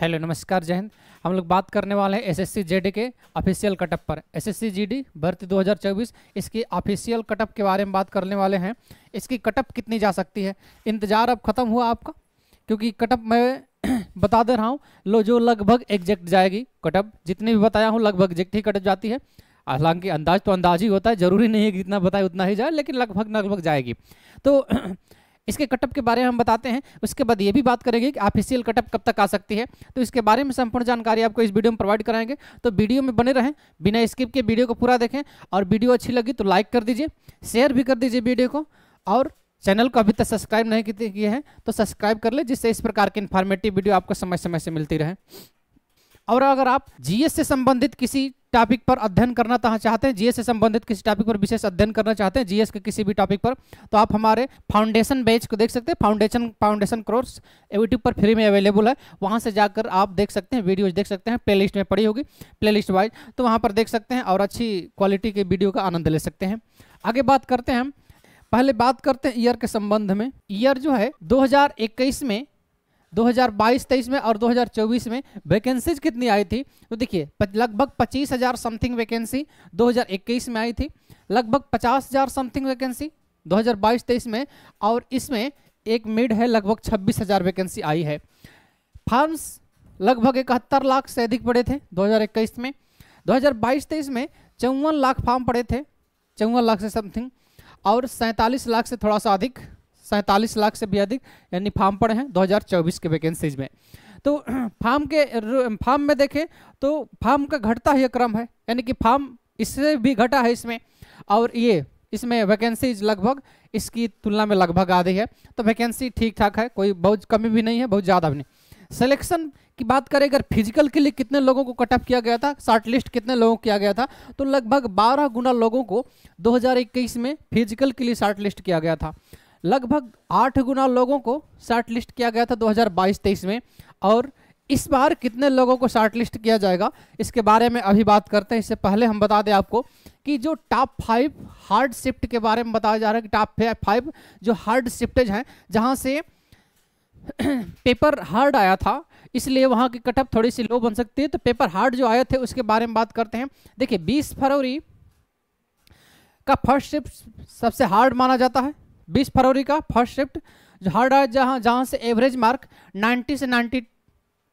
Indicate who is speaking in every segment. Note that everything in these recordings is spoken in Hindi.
Speaker 1: हेलो नमस्कार जय हिंद हम लोग बात करने वाले हैं एसएससी जेडी के ऑफिशियल कटअप पर एसएससी जीडी भर्ती 2024 इसकी ऑफिशियल कटअप के बारे में बात करने वाले हैं इसकी कटअप कितनी जा सकती है इंतज़ार अब ख़त्म हुआ आपका क्योंकि कटअप मैं बता दे रहा हूँ लो जो लगभग एग्जैक्ट जाएगी कटअप जितनी भी बताया हूँ लगभग एग्जैक्ट ही कटअप जाती है हालांकि अंदाज तो अंदाज ही होता है ज़रूरी नहीं है कि जितना बताए उतना ही जाए लेकिन लगभग लगभग जाएगी तो इसके कटअप के बारे में हम बताते हैं उसके बाद ये भी बात करेंगे कि ऑफिशियल कटअप कब तक आ सकती है तो इसके बारे में संपूर्ण जानकारी आपको इस वीडियो में प्रोवाइड कराएंगे तो वीडियो में बने रहें बिना स्किप के वीडियो को पूरा देखें और वीडियो अच्छी लगी तो लाइक कर दीजिए शेयर भी कर दीजिए वीडियो को और चैनल को अभी तक सब्सक्राइब नहीं किए हैं तो सब्सक्राइब कर ले जिससे इस प्रकार की इन्फॉर्मेटिव वीडियो आपको समय समय से मिलती रहे और अगर आप जीएस से संबंधित किसी टॉपिक पर अध्ययन करना चाहते हैं जीएस से संबंधित किसी टॉपिक पर विशेष अध्ययन करना चाहते हैं जीएस के किसी भी टॉपिक पर तो आप हमारे फाउंडेशन बैच को देख सकते हैं फाउंडेशन फाउंडेशन कोर्स यूट्यूब पर फ्री में अवेलेबल है वहाँ से जाकर आप देख सकते हैं वीडियोज देख सकते हैं प्ले में पड़ी होगी प्ले वाइज तो वहाँ पर देख सकते हैं और अच्छी क्वालिटी के वीडियो का आनंद ले सकते हैं आगे बात करते हैं हम पहले बात करते हैं ईयर के संबंध में ईयर जो है 2021 में 2022-23 में और 2024 में वैकेंसीज कितनी आई थी तो देखिए लगभग 25,000 समथिंग वैकेंसी 2021 में आई थी लगभग 50,000 समथिंग वैकेंसी 2022-23 में और इसमें एक मिड है लगभग 26,000 वैकेंसी आई है फॉर्म्स लगभग इकहत्तर लाख से अधिक पड़े थे 2021 में 2022-23 में चौवन लाख फार्म पड़े थे चौवन लाख से समथिंग और सैंतालीस लाख से थोड़ा सा अधिक सैंतालीस लाख से भी अधिक यानी फार्म पर हैं 2024 के वैकेंसीज में तो फार्म के फार्म में देखें तो फार्म का घटता ही क्रम है यानी कि फार्म इससे भी घटा है इसमें और ये इसमें वैकेंसीज लगभग इसकी तुलना में लगभग आधी है तो वैकेंसी ठीक ठाक है कोई बहुत कमी भी नहीं है बहुत ज़्यादा भी नहीं सिलेक्शन की बात करें अगर फिजिकल के लिए कितने लोगों को कटअप किया गया था शार्ट लिस्ट कितने लोगों को किया गया था तो लगभग 12 गुना लोगों को 2021 में फिजिकल के लिए शार्ट लिस्ट किया गया था लगभग आठ गुना लोगों को शार्ट लिस्ट किया गया था 2022-23 में और इस बार कितने लोगों को शार्ट लिस्ट किया जाएगा इसके बारे में अभी बात करते हैं इससे पहले हम बता दें आपको कि जो टॉप फाइव हार्ड शिफ्ट के बारे में बताया जा रहा है कि टॉप फाइव जो हार्ड शिफ्टेज हैं जहाँ से पेपर हार्ड आया था इसलिए वहाँ की कटअप थोड़ी सी लो बन सकती है तो पेपर हार्ड जो आए थे उसके बारे में बात करते हैं देखिए बीस फरवरी का फर्स्ट शिफ्ट सबसे हार्ड माना जाता है बीस फरवरी का फर्स्ट शिफ्ट हर डाइट जहाँ जहाँ से एवरेज मार्क नाइन्टी से नाइन्टी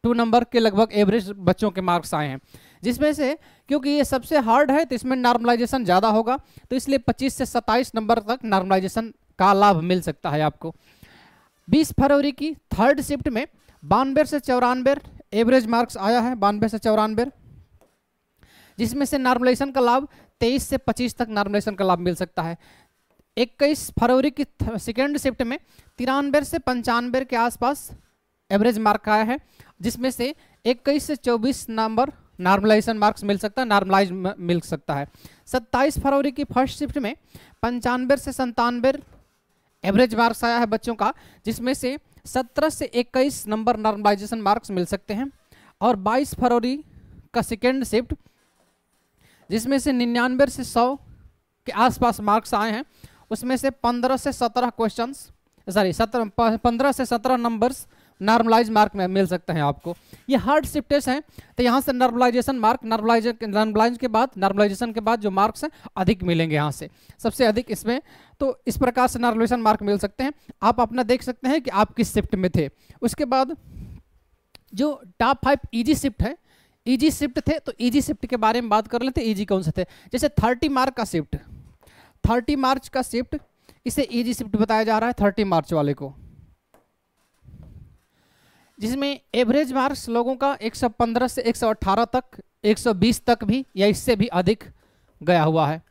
Speaker 1: टू नंबर के लगभग एवरेज बच्चों के मार्क्स आए हैं जिसमें से क्योंकि ये सबसे हार्ड है तो इसमें नॉर्मलाइजेशन ज़्यादा होगा तो इसलिए 25 से 27 नंबर तक नॉर्मलाइजेशन का लाभ मिल सकता है आपको 20 फरवरी की थर्ड शिफ्ट में बानवे से चौरानवे एवरेज मार्क्स आया है बानवे से चौरानवे जिसमें से नॉर्मलाइजेशन का लाभ 23 से 25 तक नॉर्मलाइजेशन का लाभ मिल सकता है इक्कीस फरवरी की सेकेंड शिफ्ट में तिरानवे से पंचानवे के आसपास एवरेज मार्क आया है जिसमें से इक्कीस से चौबीस नंबर नॉर्मलाइजेशन मार्क्स मिल सकता है नॉर्मलाइज मिल सकता है सत्ताईस फरवरी की फर्स्ट शिफ्ट में पंचानवे से संतानवे एवरेज मार्क्स आया है बच्चों का जिसमें से 17 से 21 नंबर नॉर्मलाइजेशन मार्क्स मिल सकते हैं और 22 फरवरी का सेकेंड शिफ्ट जिसमें से निन्यानवे से 100 के आसपास मार्क्स आए हैं उसमें से पंद्रह से सत्रह क्वेश्चन सॉरी सत्रह पंद्रह से सत्रह नंबर्स नॉर्मलाइज मार्क में मिल सकते हैं आपको ये हार्ड शिफ्ट हैं तो यहाँ से नॉर्मलाइजेशन मार्क नॉर्मलाइज नॉर्मलाइज के बाद नॉर्मलाइजेशन के बाद जो मार्क्स हैं अधिक मिलेंगे यहाँ से सबसे अधिक इसमें तो इस प्रकार से नॉर्मलाइजेशन मार्क मिल सकते हैं आप अपना देख सकते हैं कि आप किस शिफ्ट में थे उसके बाद जो टॉप फाइव ईजी शिफ्ट है ईजी शिफ्ट थे तो ईजी शिफ्ट के बारे में बात कर लेते ईजी कौन से थे जैसे थर्टी मार्क का शिफ्ट थर्टी मार्च का शिफ्ट इसे इजी शिफ्ट बताया जा रहा है थर्टी मार्च वाले को जिसमें एवरेज मार्क्स लोगों का 115 से 118 तक 120 तक भी या इससे भी अधिक गया हुआ है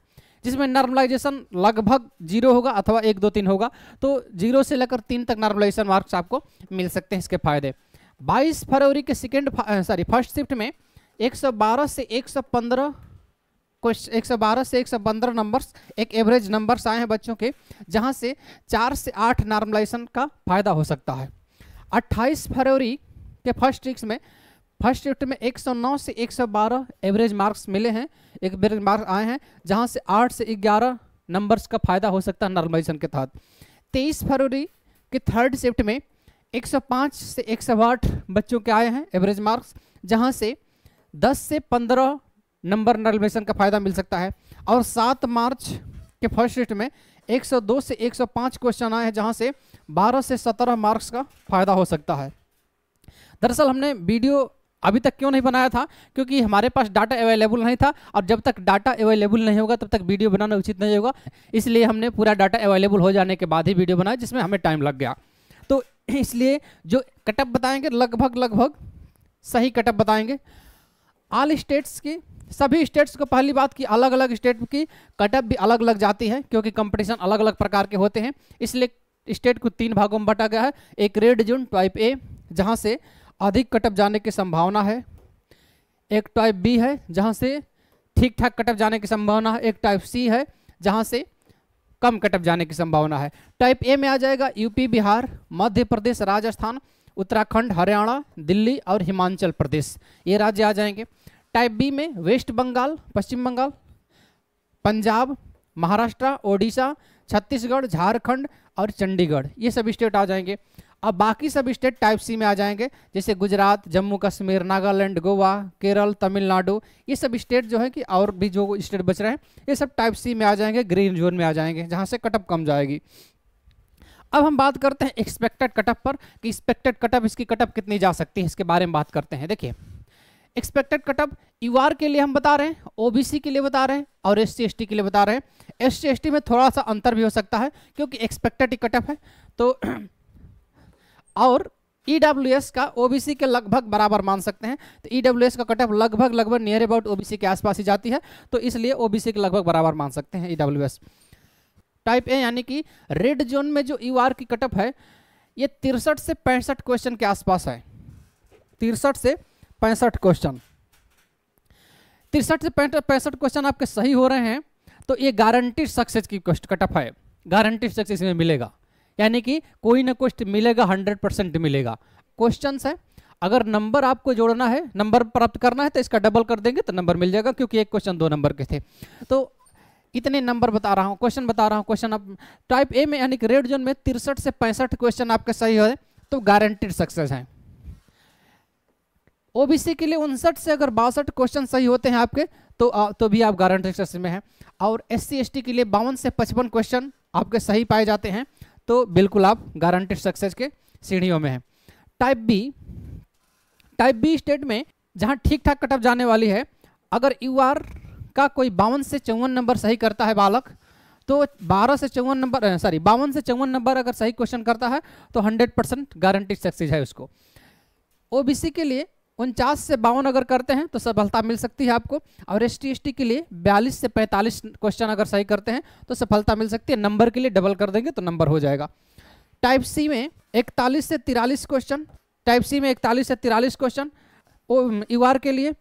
Speaker 1: जिसमें नॉर्मलाइजेशन लगभग जीरो होगा अथवा एक दो तीन होगा तो जीरो से लेकर तीन तक नॉर्मलाइजेशन मार्क्स आपको मिल सकते हैं इसके फायदे 22 फरवरी के सेकेंड सॉरी फर्स्ट शिफ्ट में 112 से 115 क्वेश्चन 112 से पंद्रह नंबर्स एक एवरेज नंबर्स आए हैं बच्चों के जहां से चार से आठ नॉर्मलाइजेशन का फायदा हो सकता है 28 फरवरी के फर्स्ट वीक्स में फर्स्ट शिफ्ट में 109 से 112 एवरेज मार्क्स मिले हैं एक एवरेज मार्क्स आए हैं जहां से 8 से 11 नंबर्स का फायदा हो सकता है नॉर्मलाइजेशन के तहत 23 फरवरी के थर्ड शिफ्ट में 105 से 108 बच्चों के आए हैं एवरेज मार्क्स जहां से 10 से नंबर नलवेशन का फायदा मिल सकता है और सात मार्च के फर्स्ट शिफ्ट में 102 से 105 क्वेश्चन आए हैं जहां से 12 से 17 मार्क्स का फायदा हो सकता है दरअसल हमने वीडियो अभी तक क्यों नहीं बनाया था क्योंकि हमारे पास डाटा अवेलेबल नहीं था और जब तक डाटा अवेलेबल नहीं होगा तब तक वीडियो बनाना उचित नहीं होगा इसलिए हमने पूरा डाटा अवेलेबल हो जाने के बाद ही वीडियो बनाया जिसमें हमें टाइम लग गया तो इसलिए जो कटअप बताएंगे लगभग लगभग सही कटअप बताएंगे ऑल स्टेट्स की सभी स्टेट्स को पहली बात की अलग अलग स्टेट की कटअप भी अलग अलग जाती है क्योंकि कंपटीशन अलग अलग प्रकार के होते हैं इसलिए स्टेट को तीन भागों में बांटा गया है एक रेड जोन टाइप ए जहाँ से अधिक कटअप जाने की संभावना है एक टाइप बी है जहाँ से ठीक ठाक कटअप जाने की संभावना है एक टाइप सी है जहाँ से कम कटअप जाने की संभावना है टाइप ए में आ जाएगा यूपी बिहार मध्य प्रदेश राजस्थान उत्तराखंड हरियाणा दिल्ली और हिमाचल प्रदेश ये राज्य आ जाएंगे टाइप बी में वेस्ट बंगाल पश्चिम बंगाल पंजाब महाराष्ट्र ओडिशा छत्तीसगढ़ झारखंड और चंडीगढ़ ये सब स्टेट आ जाएंगे अब बाकी सब स्टेट टाइप सी में आ जाएंगे जैसे गुजरात जम्मू कश्मीर नागालैंड गोवा केरल तमिलनाडु ये सब स्टेट जो है कि और भी जो स्टेट बच रहे हैं ये सब टाइप सी में आ जाएंगे ग्रीन जोन में आ जाएंगे जहाँ से कटअप कम जाएगी अब हम बात करते हैं एक्सपेक्टेड कटअप पर कि एक्सपेक्टेड कटअप इसकी कटअप कितनी जा सकती है इसके बारे में बात करते हैं देखिए एक्सपेक्टेड कटअप यू आर के लिए हम बता रहे हैं ओबीसी के लिए बता रहे हैं और एस सी के लिए बता रहे हैं एस सी में थोड़ा सा अंतर भी हो सकता है क्योंकि एक्सपेक्टेड कटअप है तो और ई e का ओबीसी के लगभग बराबर मान सकते हैं तो ई e का कटअप लगभग लगभग नियर अबाउट सी के आसपास ही जाती है तो इसलिए सी के लगभग बराबर मान सकते हैं ई टाइप ए यानी कि रेड जोन में जो यू e की कटअप है ये तिरसठ से पैंसठ क्वेश्चन के आसपास है तिरसठ से पैंसठ क्वेश्चन तिरसठ से पैंसठ क्वेश्चन आपके सही हो रहे हैं तो ये गारंटी सक्सेस की कटअप है गारंटी सक्सेस इसमें मिलेगा यानी कि कोई ना क्वेश्चन मिलेगा हंड्रेड परसेंट मिलेगा क्वेश्चन है अगर नंबर आपको जोड़ना है नंबर प्राप्त करना है तो इसका डबल कर देंगे तो नंबर मिल जाएगा क्योंकि एक क्वेश्चन दो नंबर के थे तो इतने नंबर बता रहा हूँ क्वेश्चन बता रहा हूँ क्वेश्चन आप टाइप ए में यानी कि रेड जोन में तिरसठ से पैंसठ क्वेश्चन आपके सही हो तो गारंटीड सक्सेस हैं ओबीसी के लिए उनसठ से अगर बासठ क्वेश्चन सही होते हैं आपके तो आ, तो भी आप गारंटी सेक्शन में हैं और एस सी के लिए बावन से पचपन क्वेश्चन आपके सही पाए जाते हैं तो बिल्कुल आप गारंटेड सक्सेस के सीढ़ियों में हैं type B type B state में जहां ठीक ठाक कटअप जाने वाली है अगर यू का कोई बावन से चौवन नंबर सही करता है बालक तो 12 से चौवन नंबर सॉरी बावन से चौवन नंबर अगर सही क्वेश्चन करता है तो 100 परसेंट गारंटी सक्सेस है उसको ओबीसी के लिए उनचास से बावन अगर करते हैं तो सफलता मिल सकती है आपको और एस टी के लिए बयालीस से पैंतालीस क्वेश्चन अगर सही करते हैं तो सफलता मिल सकती है नंबर के लिए डबल कर देंगे तो नंबर हो जाएगा टाइप सी में इकतालीस से तिरालीस क्वेश्चन टाइप सी में इकतालीस से तिरालीस क्वेश्चन ओ यू के लिए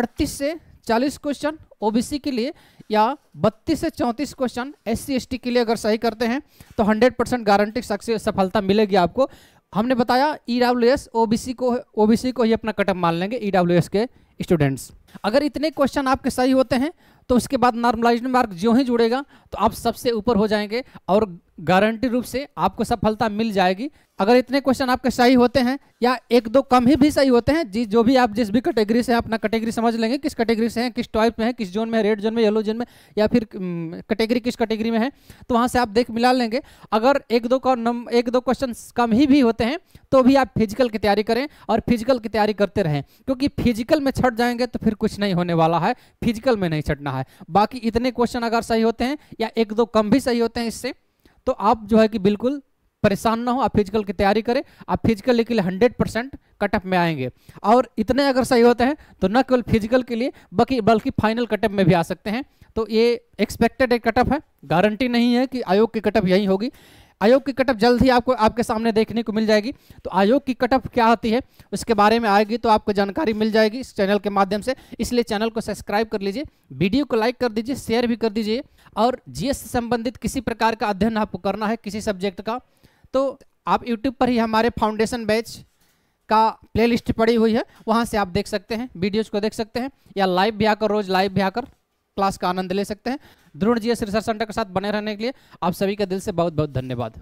Speaker 1: अड़तीस से चालीस क्वेश्चन ओबीसी के लिए या 32 से 34 क्वेश्चन एस सी के लिए अगर सही करते हैं तो 100 परसेंट गारंटी सफलता मिलेगी आपको हमने बताया E W S O B C को ओ बी सी को ही अपना कटअप मान लेंगे ई डब्ल्यू एस के स्टूडेंट्स अगर इतने क्वेश्चन आपके सही होते हैं तो उसके बाद नॉर्मलाइज मार्क जो ही जुड़ेगा तो आप सबसे ऊपर हो जाएंगे और गारंटी रूप से आपको सफलता मिल जाएगी अगर इतने क्वेश्चन आपके सही होते हैं या एक दो कम ही भी सही होते हैं जी जो भी आप जिस भी कैटेगरी से अपना कैटेगरी समझ लेंगे किस कैटेगरी से हैं किस टाइप में है किस जोन में रेड जोन में येलो जोन में या फिर कैटेगरी किस कैटेगरी में है तो वहाँ से आप देख मिला लेंगे अगर एक दो एक दो क्वेश्चन कम ही भी होते हैं तो भी आप फिजिकल की तैयारी करें और फिजिकल की तैयारी करते रहें क्योंकि फिजिकल में छट जाएंगे तो फिर कुछ नहीं होने वाला है फिजिकल में नहीं छटना है बाकी इतने क्वेश्चन अगर सही होते हैं या एक दो कम भी सही होते हैं इससे तो आप जो है कि बिल्कुल परेशान ना हो आप फिजिकल की तैयारी करें आप फिजिकल के लिए हंड्रेड परसेंट कटअप में आएंगे और इतने अगर सही होते हैं तो न केवल फिजिकल के लिए बल्कि बल्कि फाइनल कटअप में भी आ सकते हैं तो ये एक्सपेक्टेड एक कटअप है गारंटी नहीं है कि आयोग की कटअप यही होगी आयोग की कटअप जल्द ही आपको आपके सामने देखने को मिल जाएगी तो आयोग की कटअप क्या होती है उसके बारे में आएगी तो आपको जानकारी मिल जाएगी इस चैनल के माध्यम से इसलिए चैनल को सब्सक्राइब कर लीजिए वीडियो को लाइक कर दीजिए शेयर भी कर दीजिए और जीएस से संबंधित किसी प्रकार का अध्ययन आपको करना है किसी सब्जेक्ट का तो आप यूट्यूब पर ही हमारे फाउंडेशन बैच का प्लेलिस्ट पड़ी हुई है वहाँ से आप देख सकते हैं वीडियोज़ को देख सकते हैं या लाइव भी आकर रोज़ लाइव भी आकर क्लास का आनंद ले सकते हैं ध्रुण जी एस रिसर्च सेंटर के साथ बने रहने के लिए आप सभी का दिल से बहुत बहुत धन्यवाद